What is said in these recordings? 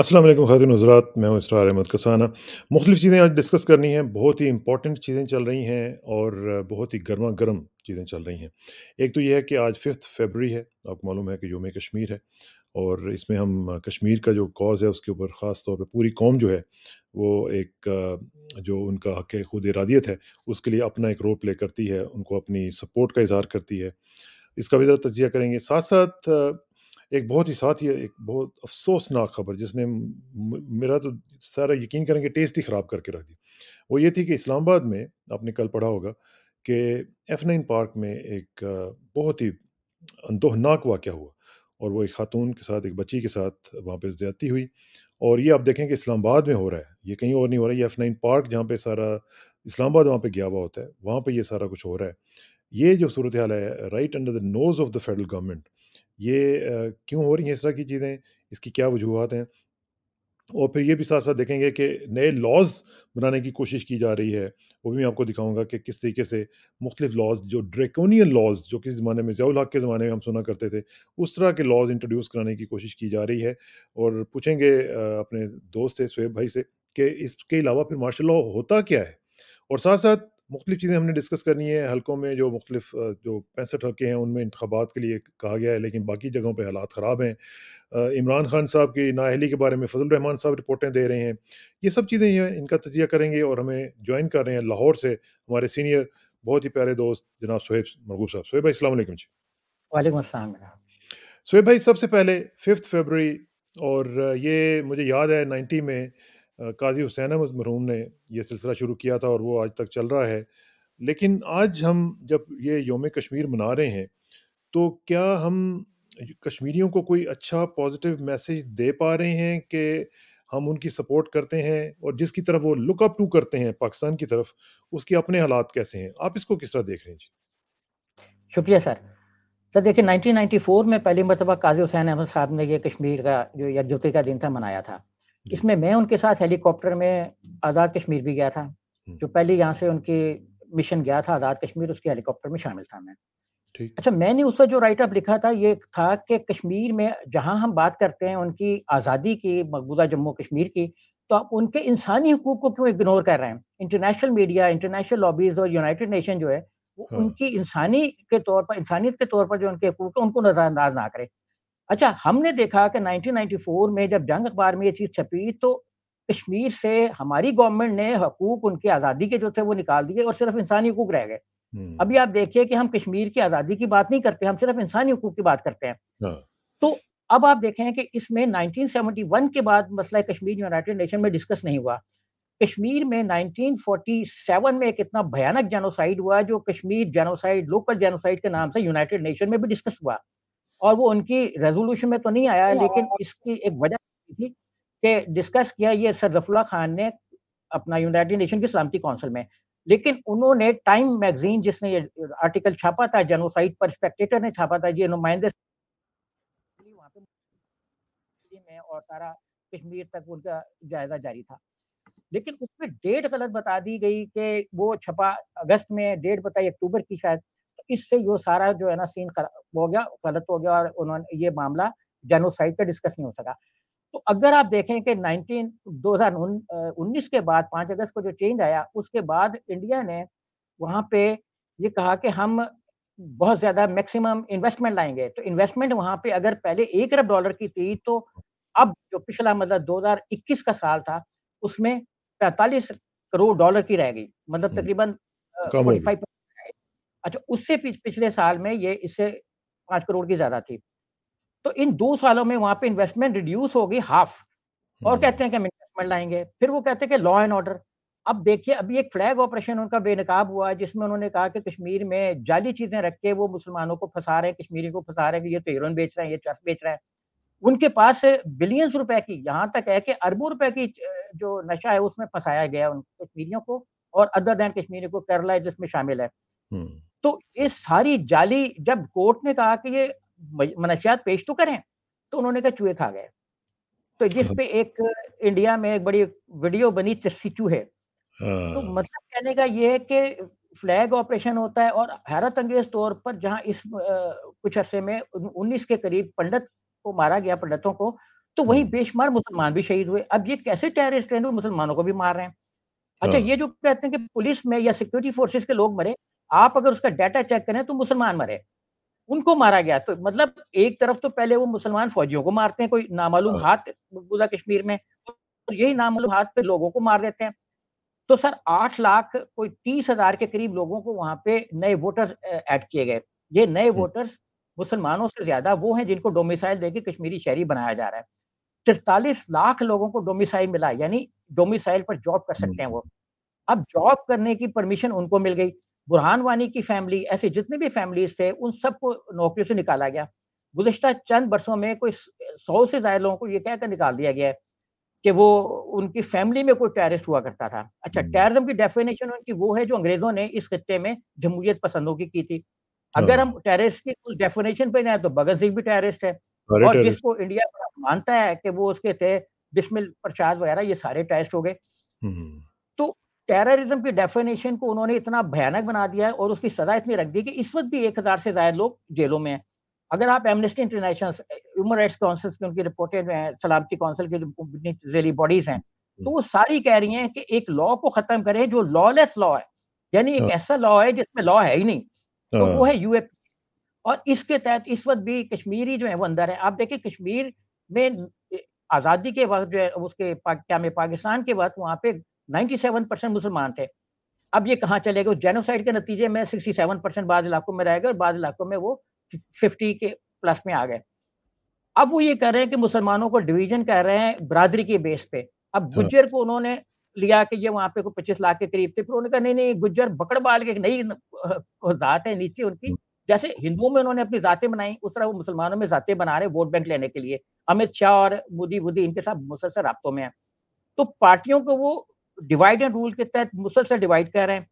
असलम खातिन हजरात मैं हूँ इसरार अहमद कसाना मुख्त चीज़ें आज डिस्कस करनी हैं बहुत ही इंपॉर्टेंट चीज़ें चल रही हैं और बहुत ही गर्मा गर्म चीज़ें चल रही हैं एक तो यह है कि आज फिफ्थ फेबरी है आपको मालूम है कि योम कश्मीर है और इसमें हम कश्मीर का जो कॉज है उसके ऊपर ख़ास तौर पर पूरी कौम जो है वो एक जो उनका हक खुद इरादियत है उसके लिए अपना एक रोल प्ले करती है उनको अपनी सपोर्ट का इजहार करती है इसका भी ज़रा तजिया करेंगे साथ साथ एक बहुत ही साथ ही एक बहुत अफसोसनाक खबर जिसने मेरा तो सारा यकीन करेंगे टेस्ट ही ख़राब करके रख दी वो ये थी कि इस्लामाबाद में आपने कल पढ़ा होगा कि एफ नाइन पार्क में एक बहुत ही दोहनाक वाक़ हुआ और वो एक खातून के साथ एक बच्ची के साथ वहाँ पर ज़्यादती हुई और ये आप देखें कि इस्लामाबाद में हो रहा है ये कहीं और नहीं हो रहा है ये एफ़ नाइन पार्क जहाँ पे सारा इस्लामाबाद वहाँ पे गया हुआ होता है वहाँ पे ये सारा कुछ हो रहा है ये जो सूरत हाल है right under the nose of the federal government ये क्यों हो रही हैं इस तरह की चीज़ें इसकी क्या वजूहत हैं और फिर ये भी साथ साथ देखेंगे कि नए लॉज बनाने की कोशिश की जा रही है वो भी मैं आपको दिखाऊंगा कि किस तरीके से मुख्तलिफ लॉज जो ड्रेकोनियन लॉज जो किस ज़माने में ज़ियाल हक के ज़माने में हम सुना करते थे उस तरह के लॉज इंट्रोड्यूस कराने की कोशिश की जा रही है और पूछेंगे अपने दोस्त से शुएब भाई से कि इसके अलावा फिर मार्शल लॉ होता क्या है और साथ साथ मुख्तलिफ चीज़ें हमने डिस्कस करनी है हल्कों में जो मुख्तलिफ जो पैंसठ हल्के हैं उनमें इंतबात के लिए कहा गया है लेकिन बाकी जगहों पर हालात ख़राब हैं इमरान खान साहब की नााहली के बारे में फजल रहमान साहब रिपोर्टें दे रहे हैं ये सब चीज़ें इनका तजिया करेंगे और हमें ज्वाइन कर रहे हैं लाहौर से हमारे सीनियर बहुत ही प्यारे दोस्त जनाब सोहेब महबूब साहब सोहेब भाई अल्लाम जी वालेकुम सोहेब भाई सबसे पहले फिफ्थ फेबररी और ये मुझे याद है नाइन्टी में काजी हुसैन अहमद मरहूम ने यह सिलसिला शुरू किया था और वो आज तक चल रहा है लेकिन आज हम जब ये योम कश्मीर मना रहे हैं तो क्या हम कश्मीरियों को कोई अच्छा पॉजिटिव मैसेज दे पा रहे हैं कि हम उनकी सपोर्ट करते हैं और जिसकी तरफ वो लुकअप टू करते हैं पाकिस्तान की तरफ उसके अपने हालात कैसे हैं आप इसको किस तरह देख रहे हैं जी शुक्रिया सर सर देखिए 1994 में पहली मरतबा काजी हुसैन अहमद साहब ने ये कश्मीर का जो यकजुती का दिन था मनाया था इसमें मैं उनके साथ हेलीकॉप्टर में आज़ाद कश्मीर भी गया था हम्म। जो पहले यहाँ से उनके मिशन गया था आज़ाद कश्मीर उसके हेलीकॉप्टर में शामिल था मैं अच्छा मैंने उस वक्त जो राइटअप लिखा था ये था कि कश्मीर में जहाँ हम बात करते हैं उनकी आज़ादी की मकबूजा जम्मू कश्मीर की तो आप उनके इंसानी हकूक को क्यों इग्नोर कर रहे हैं इंटरनेशनल मीडिया इंटरनेशनल लॉबीज और यूनाइटेड नेशन जो है वो हाँ। उनकी इंसानी के तौर पर इंसानियत के तौर पर जो उनके हकूक है उनको नजरअंदाज ना करें अच्छा हमने देखा कि 1994 में जब जंग अखबार में ये चीज़ छपी तो कश्मीर से हमारी गवर्नमेंट ने हकूक उनके आज़ादी के जो थे वो निकाल दिए और सिर्फ इंसानी हकूक रह गए हम्म। अभी आप देखिए कि हम कश्मीर की आज़ादी की बात नहीं करते हम सिर्फ इंसानी हकूक की बात करते हैं हाँ। तो अब आप देखें कि इसमें नाइनटीन के बाद मसला कश्मीर यूनाइटेड नेशन में डिस्कस नहीं हुआ कश्मीर में 1947 में एक इतना भयानक जेनोसाइड हुआ जो कश्मीर जेनोसाइड लोकल जेनोसाइड के नाम से यूनाइटेड नेशन में भी डिस्कस हुआ और वो उनकी रेजोल्यूशन में तो नहीं आया लेकिन इसकी एक वजह थी कि डिस्कस किया ये सर रफुल्ला खान ने अपना यूनाइटेड नेशन की सलामती काउंसिल में लेकिन उन्होंने टाइम मैगजीन जिसने ये आर्टिकल छापा था जेनोसाइड पर स्पेक्टेटर ने छापा था ये नुमाइंदे में और सारा कश्मीर तक उनका जायजा जारी था लेकिन उसमें डेट गलत बता दी गई कि वो छपा अगस्त में डेट बताई अक्टूबर की शायद इससे यो सारा जो है ना सीन हो गया गलत हो गया और उन्होंने ये मामला जेनोसाइड पे डिस्कस नहीं हो सका तो अगर आप देखें कि 19 2019 के बाद 5 अगस्त को जो चेंज आया उसके बाद इंडिया ने वहाँ पे ये कहा कि हम बहुत ज़्यादा मैक्सिमम इन्वेस्टमेंट लाएंगे तो इन्वेस्टमेंट वहां पे अगर पहले एक अरब डॉलर की थी तो अब जो पिछला मतलब 2021 का साल था उसमें 45 करोड़ डॉलर की रह गई मतलब हम्म। तकरीबन फोर्टी फाइव अच्छा उससे पिछ, पिछले साल में ये इससे पांच करोड़ की ज्यादा थी तो इन दो सालों में वहां पे इन्वेस्टमेंट रिड्यूस होगी हाफ और हम्म। कहते हैं कि हम इन्वेस्टमेंट लाएंगे फिर वो कहते हैं कि लॉ एंड ऑर्डर अब देखिए अभी एक फ्लैग ऑपरेशन उनका बेनकाब हुआ जिसमें उन्होंने कहा कि कश्मीर में जाली चीजें रख के वो मुसलमानों को फंसा रहे हैं कश्मीरी को फंसा रहे हैं ये तो हीरोइन बेच रहे हैं ये चस बेच रहे हैं उनके पास बिलियंस रुपए की यहाँ तक है कि अरबों रुपए की जो नशा है उसमें फंसाया गया उन कश्मीरियों को और अदर दैन कश्मीरी को केरला जिसमें शामिल है हम्म। तो ये सारी जाली जब कोर्ट ने कहा कि ये मनशियात पेश तो करें तो उन्होंने कहा चूहे खा गए तो जिस हाँ। पे एक इंडिया में एक बड़ी वीडियो बनी चस्सी चूहे तो हाँ। मतलब कहने का ये है कि फ्लैग ऑपरेशन होता है और हैरत अंगेज तौर पर जहां इस आ, कुछ अरसे में 19 के करीब पंडित को मारा गया पंडितों को तो वही हम्म। बेशुमार मुसलमान भी शहीद हुए अब ये कैसे टेररिस्ट हैं मुसलमानों को भी मार रहे हैं अच्छा हाँ। ये जो कहते हैं कि पुलिस में या सिक्योरिटी फोर्सेस के लोग मरे आप अगर उसका डाटा चेक करें तो मुसलमान मरे उनको मारा गया तो मतलब एक तरफ तो पहले वो मुसलमान फौजियों को मारते हैं कोई नामालूम हाँ। हाथ मकबूजा कश्मीर में तो यही नामालूम हाथ पे लोगों को मार देते हैं तो सर आठ लाख कोई तीस हजार के करीब लोगों को वहां पे नए वोटर्स ऐड किए गए ये नए वोटर्स हम्म। मुसलमानों से ज्यादा वो हैं जिनको डोमिसाइल देके कश्मीरी शहरी बनाया जा रहा है तिरतालीस लाख लोगों को डोमिसाइल मिला यानी डोमिसाइल पर जॉब कर सकते हम्म। हैं वो अब जॉब करने की परमिशन उनको मिल गई बुरहान वानी की फैमिली ऐसे जितने भी फैमिलीज थे उन सबको नौकरियों से निकाला गया गुजशत चंद बरसों में कोई सौ से ज्यादा लोगों को ये कहकर निकाल दिया गया है कि वो उनकी फैमिली में कोई टेररिस्ट हुआ करता था अच्छा हम्म। टेररिज्म की डेफिनेशन उनकी वो है जो अंग्रेजों ने इस खत्े में जमहूरियत पसंदों की की थी अगर हाँ। हम टेररिस्ट की उस डेफिनेशन पे जाए तो भगत सिंह भी टेररिस्ट है और जिसको इंडिया मानता है कि वो उसके थे बिस्मिल प्रसाद वगैरह ये सारे टेररिस्ट हो गए हम्म। टेररिज्म की डेफिनेशन को उन्होंने इतना भयानक बना दिया है और उसकी सजा इतनी रख दी कि इस वक्त भी एक हजार से ज्यादा लोग जेलों में हैं अगर आप Amnesty International Human Rights Council की उनकी रिपोर्टें हैं सलामती काउंसिल की जेली बॉडीज हैं तो वो सारी कह रही हैं कि एक लॉ को खत्म करें जो लॉलेस लॉ है यानी एक हाँ। ऐसा लॉ है जिसमें लॉ है ही नहीं तो हाँ। वो है यूएपी और इसके तहत इस वक्त भी कश्मीरी जो है वो अंदर है आप देखिए कश्मीर में आज़ादी के वक्त जो है उसके क्या में पाकिस्तान के वक्त वहाँ पे 97 परसेंट मुसलमान थे अब ये कहाँ चले गए जेनोसाइड के नतीजे में 67 परसेंट बाद इलाकों में रह गए और बाद इलाकों में वो 50 के प्लस में आ गए अब वो ये कह रहे हैं कि मुसलमानों को डिवीजन कह रहे हैं बरादरी के बेस पे अब हाँ। गुज्जर को उन्होंने लिया कि ये वहाँ पे कोई पच्चीस लाख के करीब थे फिर उन्होंने कहा नहीं नहीं गुज्जर बकड़बाल के नई जात है नीचे उनकी हाँ। जैसे हिंदुओं में उन्होंने अपनी जातें बनाई उस तरह वो मुसलमानों में जातें बना रहे वोट बैंक लेने के लिए अमित शाह और मोदी बुद्धि इनके साथ मुसलसल रबतों में है तो पार्टियों को वो डिवाइड एंड रूल के तहत मुसलसल डिवाइड कर रहे हैं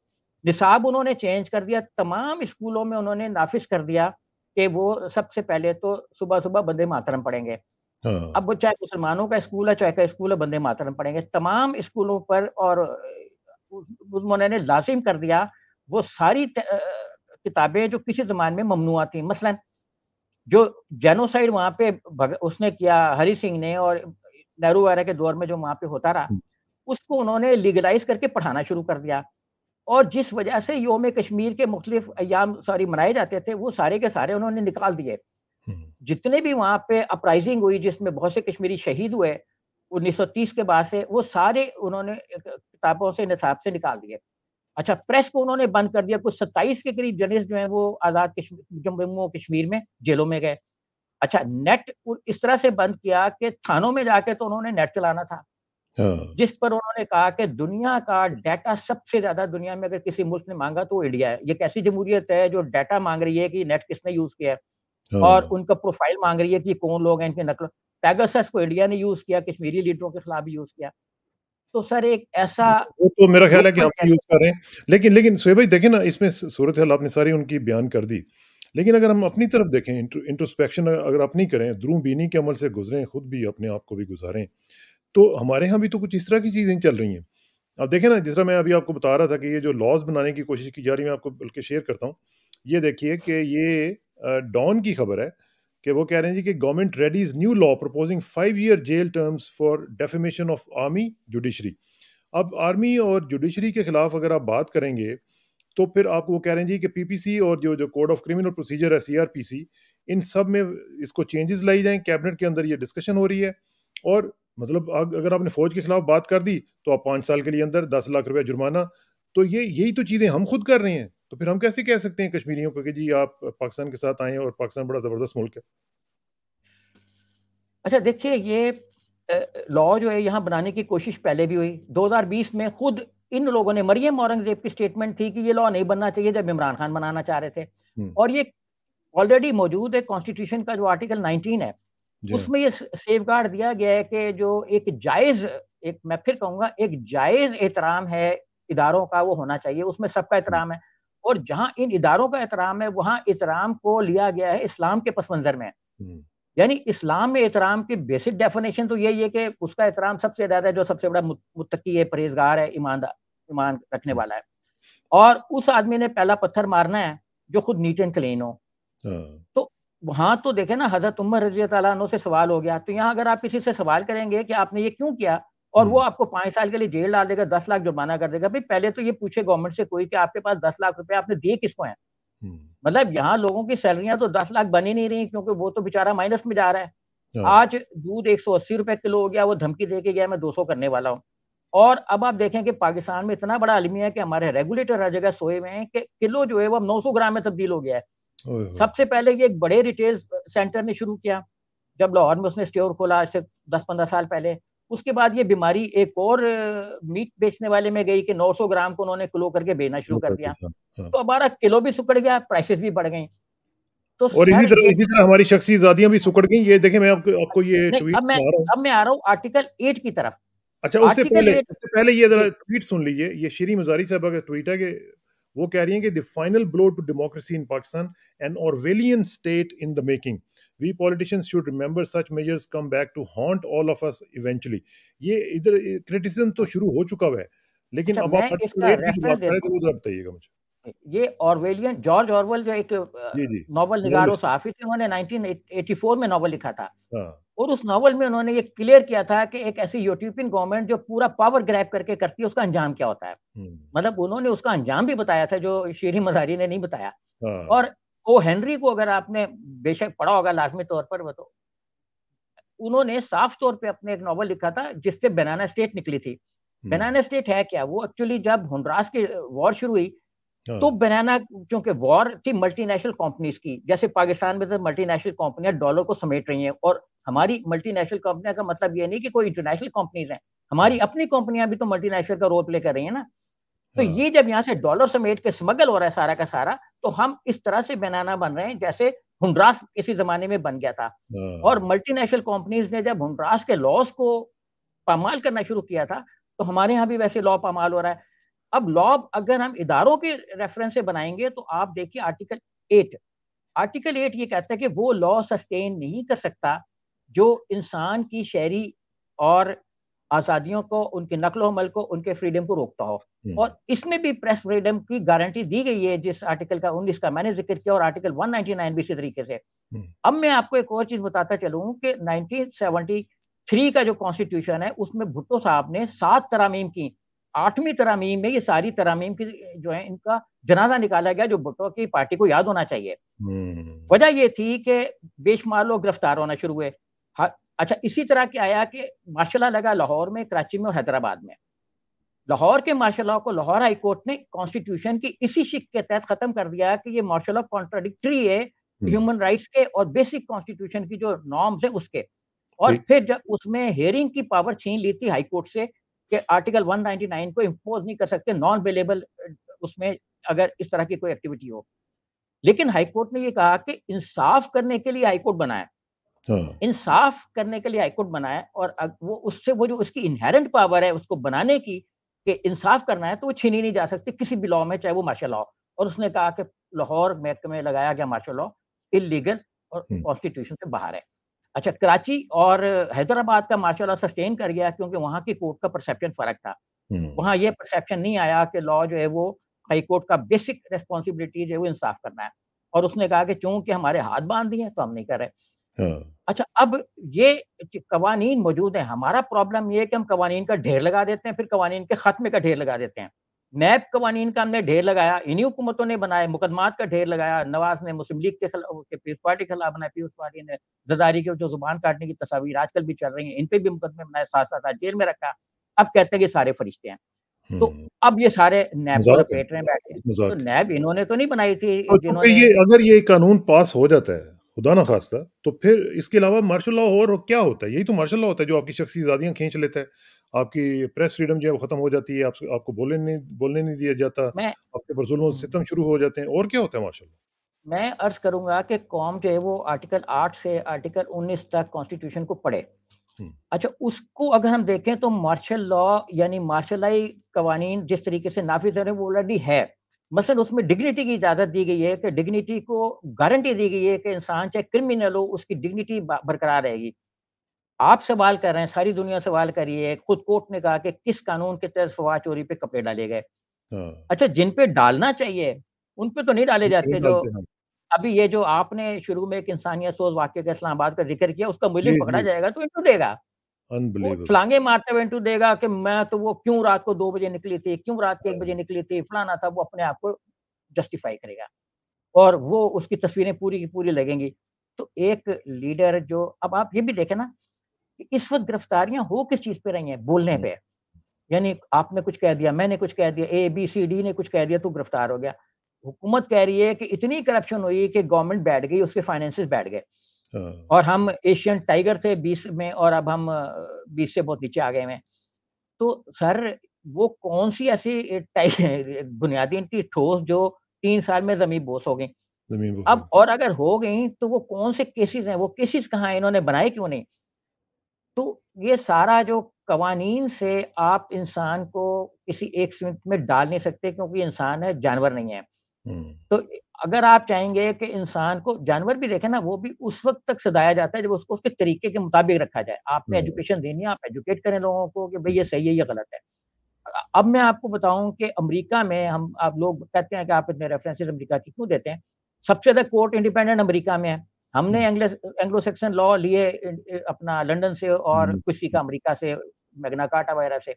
निसाब उन्होंने चेंज कर दिया तमाम स्कूलों में उन्होंने नाफिज कर दिया कि वो सबसे पहले तो सुबह सुबह बंदे मातरम पढ़ेंगे हाँ। अब वो चाहे मुसलमानों का स्कूल है चाहे का स्कूल है बंदे मातरम पढ़ेंगे तमाम स्कूलों पर और उन्होंने लाजिम कर दिया वो सारी किताबें जो किसी जमान में ममनुआ थी मसलन जो जेनोसाइड वहाँ पे उसने किया हरी सिंह ने और नेहरू वगैरह के दौर में जो वहाँ पे होता रहा हम्म। उसको उन्होंने लीगलाइज करके पढ़ाना शुरू कर दिया और जिस वजह से योम कश्मीर के मुख्तलिफ अयाम सॉरी मनाए जाते थे वो सारे के सारे उन्होंने निकाल दिए हम्म। जितने भी वहाँ पे अपराइजिंग हुई जिसमें बहुत से कश्मीरी शहीद हुए 1930 के बाद से वो सारे उन्होंने किताबों से नसाब से निकाल दिए अच्छा प्रेस को उन्होंने बंद कर दिया कुछ सत्ताईस के करीब जर्नलिस्ट जो है वो आज़ाद जम्मू कश्मीर में जेलों में गए अच्छा नेट इस तरह से बंद किया कि थानों में जाके तो उन्होंने नेट चलाना था हाँ। जिस पर उन्होंने कहा कि दुनिया का डाटा सबसे ज्यादा दुनिया में अगर किसी मुल्क ने मांगा तो इंडिया है ये कैसी जमहूरियत है जो डाटा मांग रही है कि नेट किसने यूज किया है और हाँ। उनका प्रोफाइल मांग रही है कि कौन लोग हैं इनके नकल पैगासस को इंडिया ने यूज किया कश्मीरी लीडरों के खिलाफ यूज किया तो सर एक ऐसा वो तो मेरा ख्याल है कि हम यूज कर रहे हैं लेकिन लेकिन सुहेब भाई देखिए ना इसमें सूरत हाल आपने सारी उनकी बयान कर दी लेकिन अगर हम अपनी तरफ देखें इंट्रोस्पेक्शन अगर अपनी करें द्रू बीनी के अमल से गुजरें खुद भी अपने आप को भी गुजारें तो हमारे यहाँ भी तो कुछ इस तरह की चीज़ें चल रही हैं अब देखें ना जिस तरह मैं अभी आपको बता रहा था कि ये जो लॉज बनाने की कोशिश की जा रही है मैं आपको बल्कि शेयर करता हूँ ये देखिए कि ये डॉन की खबर है कि वो कह रहे हैं जी कि government readies new law proposing five year jail terms for defamation of army judiciary अब आर्मी और जुडिशरी के खिलाफ अगर आप बात करेंगे तो फिर आप वो कह रहे हैं जी कि पीपीसी और जो जो कोड ऑफ क्रिमिनल प्रोसीजर है सीआरपीसी इन सब में इसको चेंजेस लाई जाएं कैबिनेट के अंदर ये डिस्कशन हो रही है और मतलब अगर आपने फौज के खिलाफ बात कर दी तो आप पाँच साल के लिए अंदर दस लाख रुपया जुर्माना तो ये यही तो चीज़ें हम खुद कर रहे हैं तो फिर हम कैसे कह सकते हैं कश्मीरियों को कि जी आप पाकिस्तान के साथ आए और पाकिस्तान बड़ा ज़बरदस्त मुल्क है अच्छा देखिए ये लॉ जो है यहाँ बनाने की कोशिश पहले भी हुई 2020 में खुद इन लोगों ने मरियम औरंगजेब की स्टेटमेंट थी कि ये लॉ नहीं बनना चाहिए जब इमरान खान बनाना चाह रहे थे हम्म। और ये ऑलरेडी मौजूद है कॉन्स्टिट्यूशन का जो आर्टिकल 19 है उसमें ये सेफ गार्ड दिया गया है कि जो एक जायज एक मैं फिर कहूंगा एक जायज एहतराम है इदारों का वो होना चाहिए उसमें सबका एहतराम है और जहाँ इन इदारों का एहतराम है वहाँ एहतराम को लिया गया है इस्लाम के पस मंजर में यानी इस्लाम में एहतराम की बेसिक डेफिनेशन तो यही है कि उसका एहतराम सबसे ज्यादा है जो सबसे बड़ा मुतकी है परहेजगार है ईमानदार ईमान रखने वाला है और उस आदमी ने पहला पत्थर मारना है जो खुद नीट एंड क्लीन हो हाँ। तो वहां तो देखे ना हजरत उमर रजी तु से सवाल हो गया तो यहाँ अगर आप किसी से सवाल करेंगे कि आपने ये क्यों किया और वो हम्म। आपको पांच साल के लिए जेल डाल देगा दस लाख जुर्माना कर देगा भाई पहले तो ये पूछे गवर्नमेंट से कोई कि आपके पास दस लाख रुपए आपने दिए किसको है हम्म। मतलब यहाँ लोगों की सैलरियां तो दस लाख बनी नहीं रही क्योंकि वो तो बेचारा माइनस में जा रहा है हाँ। आज दूध एक सौ अस्सी रुपए किलो हो गया वो धमकी दे के गया मैं दो सौ करने वाला हूँ और अब आप देखें कि पाकिस्तान में इतना बड़ा अलमिया है कि हमारे रेगुलेटर हर जगह सोए हुए हैं कि किलो जो है वो अब सौ ग्राम में तब्दील हो गया है सबसे पहले ये एक बड़े रिटेल सेंटर ने शुरू किया जब लाहौर में उसने स्टोर खोला आज से दस पंद्रह साल पहले उसके बाद ये बीमारी एक और मीट बेचने वाले में गई कि 900 ग्राम को उन्होंने किलो करके बेचना शुरू कर दिया हाँ। तो हमारा किलो भी सुकड़ गया प्राइसेस भी बढ़ गई तो और इसी तरह इसी तरह हमारी शख्सी आजादियां भी सुकड़ गई ये देखे मैं आपको आपको ये ट्वीट अब मैं अब मैं आ रहा हूँ आर्टिकल एट की तरफ अच्छा उससे पहले उससे पहले ये जरा ट्वीट सुन लीजिए ये श्री मजारी साहब का ट्वीट है कि वो कह रही हैं कि the final blow to democracy in Pakistan and Orwellian state in the making we politicians should remember such measures come back to haunt all of us eventually ये इधर क्रिटिसिज्म तो शुरू हो चुका हुआ है लेकिन अच्छा, अब तो आप बताइएगा मुझे ये ऑरवेलियन जॉर्ज ऑरवेल जो एक नॉवल निगार साफी थे उन्होंने 1984 में नॉवल लिखा था हाँ। और उस नावल में उन्होंने ये क्लियर किया था कि एक ऐसी यूट्यूपियन गवर्नमेंट जो पूरा पावर ग्रैप करके करती है उसका अंजाम क्या होता है हम्म। मतलब उन्होंने उसका अंजाम भी बताया था जो शेरी मजारी ने नहीं बताया हाँ। और ओ हेनरी को अगर आपने बेशक पढ़ा होगा लाजमी तौर पर वो तो उन्होंने साफ तौर पे अपने एक नावल लिखा था जिससे बनाना स्टेट निकली थी बनाना हम्म। स्टेट है क्या वो एक्चुअली जब हंड्रास की वॉर शुरू हुई हाँ। तो बनाना क्योंकि वॉर थी मल्टीनेशनल कंपनीज की जैसे पाकिस्तान में तो मल्टीनेशनल कंपनियां डॉलर को समेट रही हैं और हमारी मल्टीनेशनल कंपनियां का मतलब ये नहीं कि कोई इंटरनेशनल कंपनीज हैं हमारी हाँ। अपनी कंपनियां भी तो मल्टीनेशनल का रोल प्ले कर रही है ना तो हाँ। ये जब यहाँ से डॉलर समेट के स्मगल हो रहा है सारा का सारा तो हम इस तरह से बनाना बन रहे हैं जैसे हुंड्रास किसी जमाने में बन गया था हाँ। और मल्टीनेशनल कंपनीज ने जब हुंड्रास के लॉस को पामाल करना शुरू किया था तो हमारे यहाँ भी वैसे लॉ पामाल हो रहा है अब लॉ अगर हम इदारों के रेफरेंस से बनाएंगे तो आप देखिए आर्टिकल एट आर्टिकल एट ये कहता है कि वो लॉ सस्टेन नहीं कर सकता जो इंसान की शहरी और आज़ादियों को उनके नकलो हमल को उनके फ्रीडम को रोकता हो हम्म। और इसमें भी प्रेस फ्रीडम की गारंटी दी गई है जिस आर्टिकल का उन्नीस का मैंने जिक्र किया और आर्टिकल 199 भी इसी तरीके से हम्म। अब मैं आपको एक और चीज बताता चलूँ कि थ्री का जो कॉन्स्टिट्यूशन है उसमें भुट्टो साहब ने सात तरामीम की आठवीं तरामीम में ये सारी तरामीम की जो है इनका जनाजा निकाला गया जो भुट्टो की पार्टी को याद होना चाहिए हम्म। वजह यह थी कि बेशुमार लोग गिरफ्तार होना शुरू हुए हाँ, अच्छा इसी तरह के आया कि मार्शल लगा लाहौर में कराची में और हैदराबाद में लाहौर के मार्शल लॉ को लाहौर हाई कोर्ट ने कॉन्स्टिट्यूशन की इसी शिक के तहत खत्म कर दिया कि ये मार्शल लॉ कॉन्ट्राडिक्टरी है ह्यूमन राइट्स के और बेसिक कॉन्स्टिट्यूशन की जो नॉर्म्स है उसके और फिर जब उसमें हेयरिंग की पावर छीन ली थी हाई कोर्ट से कि आर्टिकल 199 को इम्पोज नहीं कर सकते नॉन अवेलेबल उसमें अगर इस तरह की कोई एक्टिविटी हो लेकिन हाई कोर्ट ने ये कहा कि इंसाफ करने के लिए हाई कोर्ट बनाया हाँ। इंसाफ करने के लिए हाईकोर्ट बनाया और वो उससे वो जो उसकी इनहेरेंट पावर है उसको बनाने की कि इंसाफ करना है तो वो छीनी नहीं जा सकती किसी भी लॉ में चाहे वो मार्शल लॉ और उसने कहा कि लाहौर महकमे लगाया गया मार्शल लॉ इलीगल और कॉन्स्टिट्यूशन हम्म। से बाहर है अच्छा कराची और हैदराबाद का मार्शल लॉ सस्टेन कर गया क्योंकि वहाँ की कोर्ट का परसेप्शन फर्क था हम्म। वहाँ ये परसेप्शन नहीं आया कि लॉ जो है वो हाई कोर्ट का बेसिक रेस्पॉन्सिबिलिटी जो है वो इंसाफ करना है और उसने कहा कि चूंकि हमारे हाथ बांध दिए तो हम नहीं कर रहे हाँ। अच्छा अब ये कवानीन मौजूद है हमारा प्रॉब्लम ये है कि हम कवानीन का ढेर लगा देते हैं फिर कवानीन के खत्मे का ढेर लगा देते हैं नैब कवानीन का हमने ढेर लगाया इन्हीं हुकूमतों ने बनाए मुकदमात का ढेर लगाया नवाज ने मुस्लिम लीग के खिलाफ पीस पार्टी के खिलाफ बनाया पीस पार्टी ने जदारी के जो जुबान काटने की तस्वीर आजकल भी चल रही है इन पे भी मुकदमे बनाए साथ साथ जेल में रखा अब कहते हैं कि सारे फरिश्ते हैं तो हम्म। अब ये सारे नैब को पेट में बैठे तो नैब इन्होंने तो नहीं बनाई थी तो अगर ये कानून पास हो जाता है खुदा ना खास्ता तो फिर इसके अलावा मार्शल लॉ और क्या होता है यही तो मार्शल लॉ होता है जो आपकी शख्सी आज़ादियाँ खींच लेता है आपकी प्रेस फ्रीडम जो है ख़त्म हो जाती है आप, आपको बोले नहीं बोलने नहीं दिया जाता आपके पर जुल्म हम्म। सितम शुरू हो जाते हैं और क्या होता है मार्शल लॉ मैं अर्ज करूंगा कि कौम जो है वो आर्टिकल आठ से आर्टिकल उन्नीस तक कॉन्स्टिट्यूशन को पढ़े हम्म। अच्छा उसको अगर हम देखें तो मार्शल लॉ यानी मार्शलाई कवानीन जिस तरीके से नाफिज हो रहे वो ऑलरेडी है मसलन उसमें डिग्निटी की इजाज़त दी गई है कि डिग्निटी को गारंटी दी गई है कि इंसान चाहे क्रिमिनल हो उसकी डिग्निटी बरकरार रहेगी आप सवाल कर रहे हैं सारी दुनिया सवाल कर रही है खुद कोर्ट ने कहा कि किस कानून के तहत फवा चोरी पे कपड़े डाले गए हाँ। अच्छा जिन पे डालना चाहिए उन पे तो नहीं डाले जाते जो हाँ। अभी ये जो आपने शुरू में एक इंसानियत सोच वाक्य का इस्लामाबाद का जिक्र किया उसका मूल्य पकड़ा जाएगा तो इनको देगा फ्लांगे मारते हुए इंटरव्यू देगा कि मैं तो वो क्यों रात को दो बजे निकली थी क्यों रात के एक बजे निकली थी फलाना था वो अपने आप को जस्टिफाई करेगा और वो उसकी तस्वीरें पूरी की पूरी लगेंगी तो एक लीडर जो अब आप ये भी देखें ना कि इस वक्त गिरफ्तारियां हो किस चीज पे रही हैं बोलने हम्म। पे यानी आपने कुछ कह दिया मैंने कुछ कह दिया ए बी सी डी ने कुछ कह दिया तो गिरफ्तार हो गया हुकूमत कह रही है कि इतनी करप्शन हुई कि गवर्नमेंट बैठ गई उसके फाइनेंसिस बैठ गए हाँ। और हम एशियन टाइगर थे बीस में और अब हम बीस से बहुत नीचे आ गए हैं तो सर वो कौन सी ऐसी बुनियादी थी ठोस जो तीन साल में जमीन बोस हो गई अब और अगर हो गई तो वो कौन से केसेस हैं वो केसेस कहाँ इन्होंने बनाए क्यों नहीं तो ये सारा जो कवानीन से आप इंसान को किसी एक सीमित में डाल नहीं सकते क्योंकि इंसान है जानवर नहीं है हम्म। तो अगर आप चाहेंगे कि इंसान को जानवर भी देखे ना वो भी उस वक्त तक सदाया जाता है जब उसको उसके तरीके के मुताबिक रखा जाए आपने एजुकेशन हम्म। देनी है आप एजुकेट करें लोगों को कि भाई ये सही है या गलत है अब मैं आपको बताऊं कि अमेरिका में हम आप लोग कहते हैं कि आप इतने रेफरेंसेस अमेरिका की क्यों देते हैं सबसे ज्यादा कोर्ट इंडिपेंडेंट अमेरिका में है हमने एंग्लो सेक्शन लॉ लिए अपना लंदन से और हम्म। कुछ सीखा अमेरिका से मैगनाकाटा वगैरह से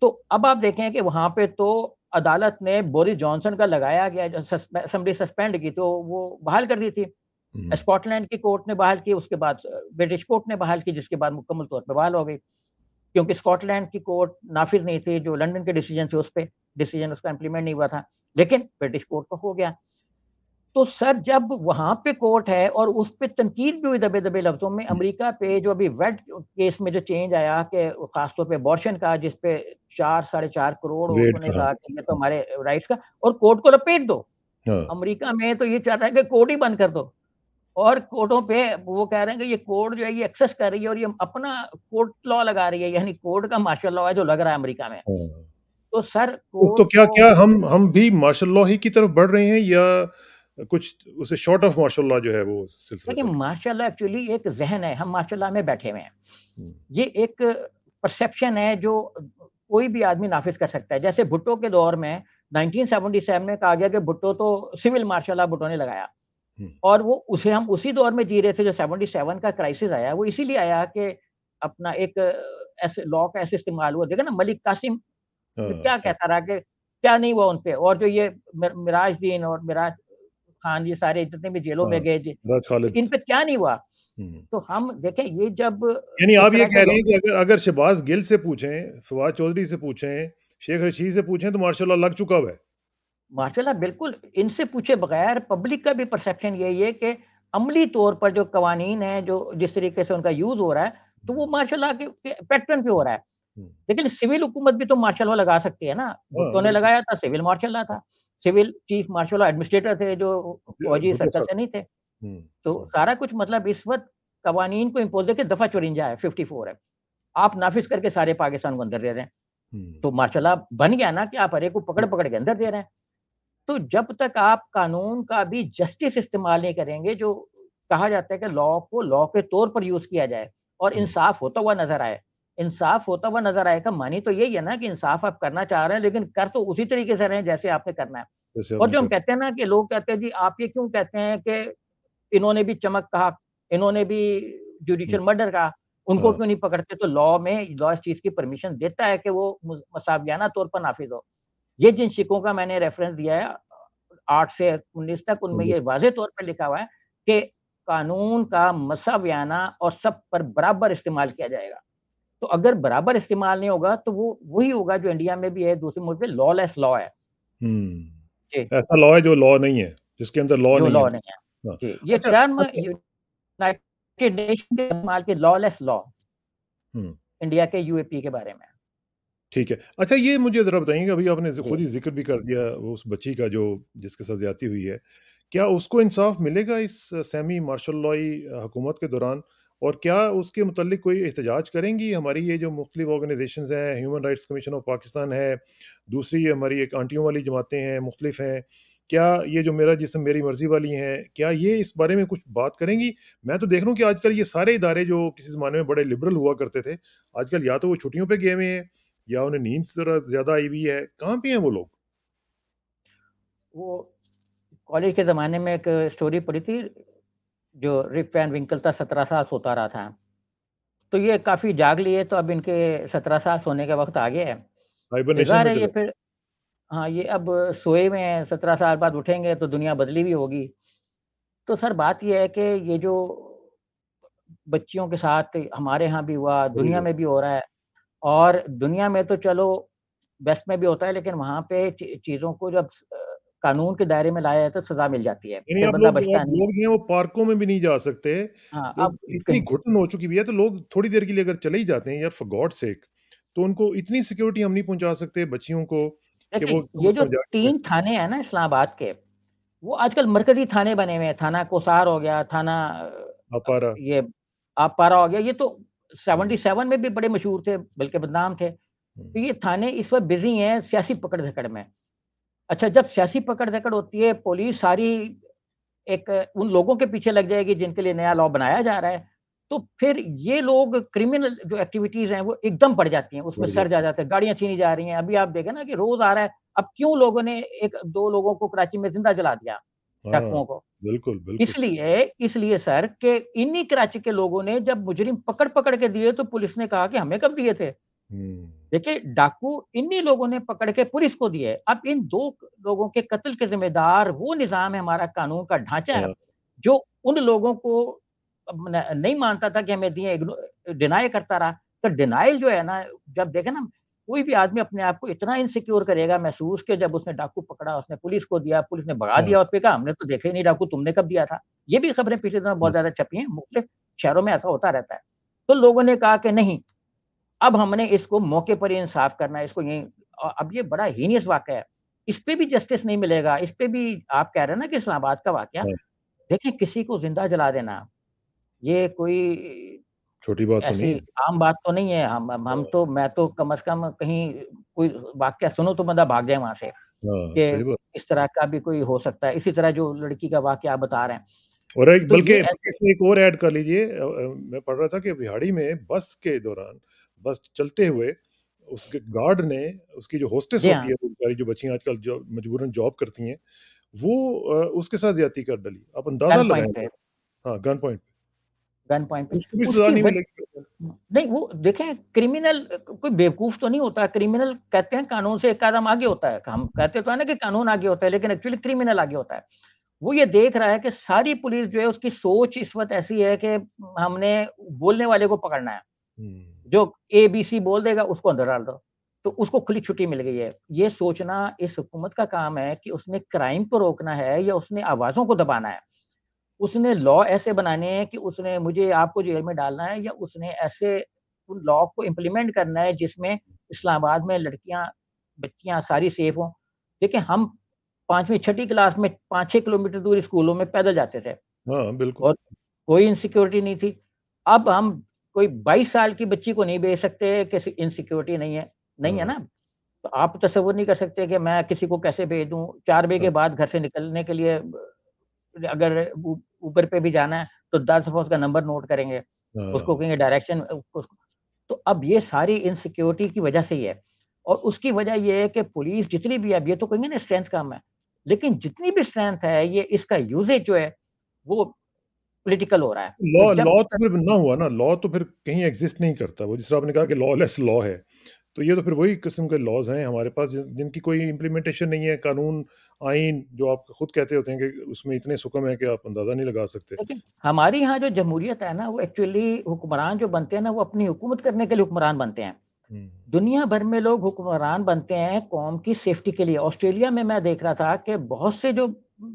तो अब आप देखें कि वहां पे तो अदालत ने बोरिस जॉनसन का लगाया गया जो असम्बली सस्पेंड की तो वो बहाल कर दी थी हम्म। स्कॉटलैंड की कोर्ट ने बहाल की उसके बाद ब्रिटिश कोर्ट ने बहाल की जिसके बाद मुकम्मल तौर पर बहाल हो गई क्योंकि स्कॉटलैंड की कोर्ट नाफिज नहीं थी जो लंदन के डिसीजन थे उस पर डिसीजन उसका इम्प्लीमेंट नहीं हुआ था लेकिन ब्रिटिश कोर्ट का हो गया तो सर जब वहां पे कोर्ट है और उस पर तनकीद भी हुई दबे दबे लफ्जों में हम्म। अमेरिका पे जो अभी वेट केस में जो चेंज आया कि खासतौर पे बॉर्शन का जिसपे चार साढ़े चार करोड़ उन्होंने कहा कि ये तो हमारे राइट्स का और कोर्ट को लपेट दो हाँ। अमेरिका में तो ये चाह रहा है कि कोर्ट ही बंद कर दो और कोर्टों पे वो कह रहे हैं कि ये कोर्ट जो है ये एक्सेस कर रही है और ये अपना कोर्ट लॉ लगा रही है यानी कोर्ट का मार्शल लॉ है जो लग रहा है अमेरिका में हाँ। तो सर तो क्या क्या हम हम भी मार्शल लॉ ही की तरफ बढ़ रहे हैं या कुछ उसे शॉर्ट ऑफ मार्शल लॉ जो है वो सिलसिला देखिए मार्शल लॉ एक्चुअली एक जहन है हम मार्शल लॉ में बैठे हुए हैं हम्म। ये एक परसेप्शन है जो कोई भी आदमी नाफिज कर सकता है जैसे भुट्टो के दौर में 1977 में कहा गया कि भुट्टो तो सिविल मार्शल लॉ भुट्टो ने लगाया हम्म। और वो उसे हम उसी दौर में जी रहे थे जो 77 का क्राइसिस आया वो इसीलिए आया कि अपना एक ऐसे लॉ का ऐसे इस्तेमाल हुआ देखा ना मलिक कासिम हाँ, क्या हाँ। कहता रहा कि क्या नहीं हुआ उनपे और जो ये मिराज दीन और मिराज खान ये सारे जितने भी जेलों में हाँ, गए इन पे क्या नहीं हुआ हम्म। तो हम देखें ये जब यानी आप ये कह रहे हैं कि अगर अगर शहबाज गिल से पूछें फवाद चौधरी से पूछें शेख रशीद से पूछें तो मार्शाल्लाह लग चुका हुआ है माशाल्लाह बिल्कुल इनसे पूछे बगैर पब्लिक का भी परसेप्शन यही है कि अमली तौर पर जो कवानीन है जो जिस तरीके से उनका यूज हो रहा है तो वो मार्शाल्लाह के, पैटर्न पे हो रहा है हम्म। लेकिन सिविल हुकूमत भी तो मार्शल लगा सकती है ना तो लगाया था सिविल मार्शल था सिविल चीफ मार्शल एडमिनिस्ट्रेटर थे जो फौजी सरकार से नहीं थे हम्म, तो सारा कुछ मतलब इस वक्त कवानीन को इम्पोज देखे दफा चुरिंजा है फिफ्टी फोर है आप नाफिज करके सारे पाकिस्तान को अंदर दे रहे हैं हम्म। तो मार्शल बन गया ना कि आप हरे को पकड़ पकड़ के अंदर दे रहे हैं तो जब तक आप कानून का भी जस्टिस इस्तेमाल नहीं करेंगे जो कहा जाता है कि लॉ को लॉ के तौर पर यूज किया जाए और हम्म। इंसाफ होता हुआ नजर आए इंसाफ होता हुआ नजर आएगा मानी तो यही है ना कि इंसाफ आप करना चाह रहे हैं लेकिन कर तो उसी तरीके से रहे जैसे आपने करना है और जो हम कहते हैं ना कि लोग कहते हैं जी आप ये क्यों कहते हैं कि इन्होंने भी चमक कहा इन्होंने भी जुडिशियल मर्डर हम्म। कहा उनको हाँ। क्यों नहीं पकड़ते तो लॉ में लॉ इस चीज की परमिशन देता है कि वो मसावियाना तौर पर नाफिज हो ये जिन शिकों का मैंने रेफरेंस दिया है आठ से उन्नीस तक उनमें ये वाज तौर पर लिखा हुआ है कि कानून का मसावियाना और सब पर बराबर इस्तेमाल किया जाएगा तो अगर बराबर इस्तेमाल नहीं होगा तो वो वही होगा जो इंडिया में भी है दूसरे मुल्क में लॉलेस लॉ है हम्म। ऐसा लॉ है जो लॉ नहीं है जिसके अंदर लॉ नहीं, नहीं, नहीं है हाँ। ये टर्म यूनाइटेड नेशन के इस्तेमाल के लॉलेस लॉ हम्म। इंडिया के यूएपी के बारे में ठीक है अच्छा ये मुझे ज़रा बताइए अभी आपने खुद ही जिक्र भी कर दिया वो उस बच्ची का जो जिसके साथ ज्यादा हुई है क्या उसको इंसाफ मिलेगा इस सेमी मार्शल लॉ हुकूमत के दौरान और क्या उसके मतलब कोई एहतजाज करेंगी हमारी ये जो मुख्तलिफ ऑर्गेनाइजेशन हैं human rights commission of Pakistan है दूसरी हमारी एक आंटियों वाली जमातें हैं मुख्तलिफ हैं क्या ये जो मेरा जिसम मेरी मर्ज़ी वाली हैं क्या ये इस बारे में कुछ बात करेंगी मैं तो देख रहा हूँ कि आजकल ये सारे इदारे जो किसी ज़माने में बड़े लिबरल हुआ करते थे आजकल या तो वो छुट्टियों पर गए हुए हैं या उन्हें नींद जरा ज़्यादा आई हुई है कहाँ पे हैं वो लोग वो कॉलेज के ज़माने में एक स्टोरी पढ़ी थी जो रिप वैन विंकल था सत्रह साल सोता रहा था तो ये काफी जाग लिए तो अब इनके सत्रह साल सोने का वक्त आ गया है ये फिर हाँ ये अब सोए में सत्रह साल बाद उठेंगे तो दुनिया बदली भी होगी तो सर बात ये है कि ये जो बच्चियों के साथ हमारे यहाँ भी हुआ दुनिया में भी हो रहा है और दुनिया में तो चलो वेस्ट में भी होता है लेकिन वहाँ पे चीज़ों को जब कानून के दायरे में लाया जाए तो सजा मिल जाती है लोग, लोग वो पार्कों में भी नहीं जा सकते हाँ, अब इतनी घुटन हो चुकी है तो लोग थोड़ी देर के लिए अगर चले ही जाते हैं यार फॉर गॉड सेक तो उनको इतनी सिक्योरिटी हम नहीं पहुंचा सकते बच्चियों को कि वो ये जो तीन थाने हैं ना इस्लामाबाद के वो आजकल मरकजी थाने बने हुए हैं थाना कोसार हो गया थाना आपारा ये आपारा हो गया ये तो 77 हम्म। में भी बड़े मशहूर थे बल्कि बदनाम थे हम्म। तो ये थाने इस वक्त बिजी हैं सियासी पकड़ धकड़ में अच्छा जब सियासी पकड़ धकड़ होती है पुलिस सारी एक उन लोगों के पीछे लग जाएगी जिनके लिए नया लॉ बनाया जा रहा है तो फिर ये लोग क्रिमिनल जो एक्टिविटीज हैं वो एकदम बढ़ जाती हैं उसमें सर जा जाते हैं गाड़ियां छीनी जा रही हैं अभी आप देखें ना कि रोज आ रहा है अब क्यों लोगों ने एक दो लोगों को कराची में जिंदा जला दिया हाँ, डाकुओं को बिल्कुल, बिल्कुल इसलिए इसलिए सर कि इन्हीं कराची के लोगों ने जब मुजरिम पकड़ पकड़ के दिए तो पुलिस ने कहा कि हमें कब दिए थे हम्म। देखिए डाकू इन्हीं लोगों ने पकड़ के पुलिस को दिए अब इन दो लोगों के कत्ल के जिम्मेदार वो निजाम है हमारा कानून का ढांचा है हाँ। जो उन लोगों को नहीं मानता था कि हमें दिए डिनाई करता रहा तो डिनाइल जो है ना जब देखे ना कोई भी आदमी अपने आप को इतना इनसिक्योर करेगा महसूस के जब उसने डाकू पकड़ा उसने पुलिस को दिया पुलिस ने भगा दिया और हाँ। पे कहा हमने तो देखे ही नहीं डाकू तुमने कब दिया था ये भी खबरें पिछले दिनों बहुत हाँ। ज्यादा छपी हैं मुख्तलिफ शहरों में ऐसा होता रहता है तो लोगों ने कहा कि नहीं अब हमने इसको मौके पर ही इंसाफ करना है इसको यही अब ये बड़ा हीनियस वाक्य है इस पे भी जस्टिस नहीं मिलेगा इस पे भी आप कह रहे हैं ना कि इस्लामाबाद का वाक्य हाँ। देखिए किसी को जिंदा जला देना ये कोई छोटी बात तो ऐसी नहीं। आम बात तो नहीं है हम हम तो मैं तो कम से कम कहीं कोई वाक्य सुनो तो बंदा भाग जाए वहां से हाँ, कि इस तरह का भी कोई हो सकता है इसी तरह जो लड़की का वाक्य आप बता रहे हैं और एक तो बल्कि एक और ऐड कर लीजिए मैं पढ़ रहा था कि बिहाड़ी में बस के दौरान बस चलते हुए उसके गार्ड ने उसकी जो होस्टेस होती हाँ। है बेचारी जो बच्चियां आजकल जो मजबूरन जॉब करती हैं वो उसके साथ ज्यादा कर डाली आप अंदाजा लगाए तो। हाँ गन पॉइंट गन पॉइंट नहीं वो देखें क्रिमिनल कोई बेवकूफ तो नहीं होता क्रिमिनल कहते हैं कानून से एक कदम आगे होता है हम कहते तो है ना कि कानून आगे होता है लेकिन एक्चुअली क्रिमिनल आगे होता है वो ये देख रहा है कि सारी पुलिस जो है उसकी सोच इस वक्त ऐसी है कि हमने बोलने वाले को पकड़ना है हम्म। जो ए बी सी बोल देगा उसको अंदर डाल दो तो उसको खुली छुट्टी मिल गई है ये सोचना इस हुकूमत का काम है कि उसने क्राइम को रोकना है या उसने आवाज़ों को दबाना है उसने लॉ ऐसे बनाने हैं कि उसने मुझे आपको जेल में डालना है या उसने ऐसे उन लॉ को इम्प्लीमेंट करना है जिसमें इस्लामाबाद में लड़कियां बच्चियां सारी सेफ हों देखिए हम पांचवी छठी क्लास में पाँच छः किलोमीटर दूर स्कूलों में पैदल जाते थे हाँ, बिल्कुल और कोई इनसिक्योरिटी नहीं थी अब हम कोई 22 साल की बच्ची को नहीं बेच सकते किसी इनसिक्योरिटी नहीं है नहीं है हाँ। ना तो आप तस्वर नहीं कर सकते कि मैं किसी को कैसे भेज दूँ चार बजे के हाँ। बाद घर से निकलने के लिए अगर ऊपर पे भी जाना है तो दस दफा उसका नंबर नोट करेंगे हाँ। उसको कहेंगे डायरेक्शन तो अब ये सारी इनसिक्योरिटी की वजह से ही है और उसकी वजह यह है कि पुलिस जितनी भी अब ये तो कहेंगे ना स्ट्रेंथ कम है लेकिन जितनी भी स्ट्रेंथ है ये इसका यूजेज जो है वो पॉलिटिकल हो रहा है लॉ लॉ तो, तो फिर ना हुआ ना लॉ तो फिर कहीं एग्जिस्ट नहीं करता वो जिस तरह आपने कहा कि लॉलेस लॉ है तो ये तो फिर वही किस्म के लॉज हैं हमारे पास जिनकी कोई इम्प्लीमेंटेशन नहीं है कानून आइन जो आप खुद कहते होते हैं कि उसमें इतने सुकम है कि आप अंदाजा नहीं लगा सकते हमारे यहाँ जो जमहूरियत है ना वो एक्चुअली हुक्मरान जो बनते हैं ना वो अपनी हुकूमत करने के लिए हुक्मरान बनते हैं हम्म। दुनिया भर में लोग हुक्मरान बनते हैं कौम की सेफ्टी के लिए ऑस्ट्रेलिया में मैं देख रहा था कि बहुत से जो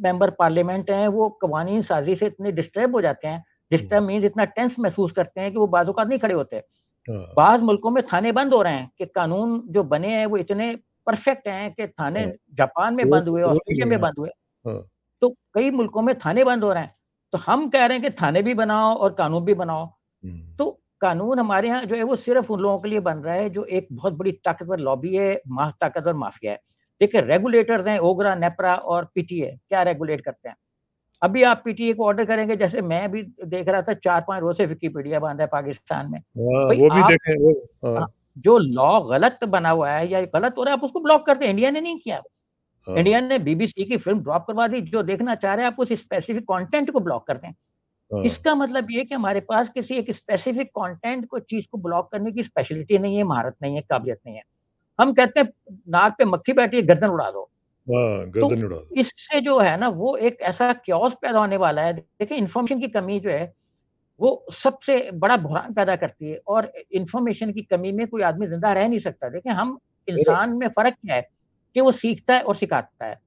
मेंबर पार्लियामेंट हैं वो कवानी साजी से इतने डिस्टर्ब हो जाते हैं डिस्टर्ब मीन हम्म। इतना टेंस महसूस करते हैं कि वो बाजूकात नहीं खड़े होते हाँ। बाज मुल्कों में थाने बंद हो रहे हैं कि कानून जो बने हैं वो इतने परफेक्ट हैं कि थाने हाँ। जापान में बंद हुए ऑस्ट्रेलिया में बंद हुए हाँ। तो कई मुल्कों में थाने बंद हो रहे हैं तो हम कह रहे हैं कि थाने भी बनाओ और कानून भी बनाओ हम्म। तो कानून हमारे यहाँ जो है वो सिर्फ उन लोगों के लिए बन रहा है जो एक बहुत बड़ी ताकतवर लॉबी है ताकतवर माफिया है देखिए रेगुलेटर्स हैं ओगरा नेपरा और पीटीए क्या रेगुलेट करते हैं अभी आप पीटीए को ऑर्डर करेंगे जैसे मैं भी देख रहा था चार पांच रोज से विकीपीडिया बंद है पाकिस्तान में हाँ, वो भी देखे हाँ। हाँ, जो लॉ गलत बना हुआ है या गलत हो रहा है आप उसको ब्लॉक करते हैं इंडिया ने नहीं किया इंडिया ने बीबीसी की फिल्म ड्रॉप करवा दी जो देखना चाह रहे हैं आप उस स्पेसिफिक कॉन्टेंट को ब्लॉक करते हैं इसका मतलब ये कि हमारे पास किसी एक स्पेसिफिक कंटेंट को चीज को ब्लॉक करने की स्पेशलिटी नहीं है महारत नहीं है काबिलियत नहीं है हम कहते हैं नाक पे मक्खी बैठी है गर्दन उड़ा दो हाँ, तो गर्दन उड़ा दो इससे जो है ना वो एक ऐसा क्योस पैदा होने वाला है देखिए इन्फॉर्मेशन की कमी जो है वो सबसे बड़ा बुरान पैदा करती है और इन्फॉर्मेशन की कमी में कोई आदमी जिंदा रह नहीं सकता देखिए हम इंसान में फर्क क्या है कि वो सीखता है और सिखाता है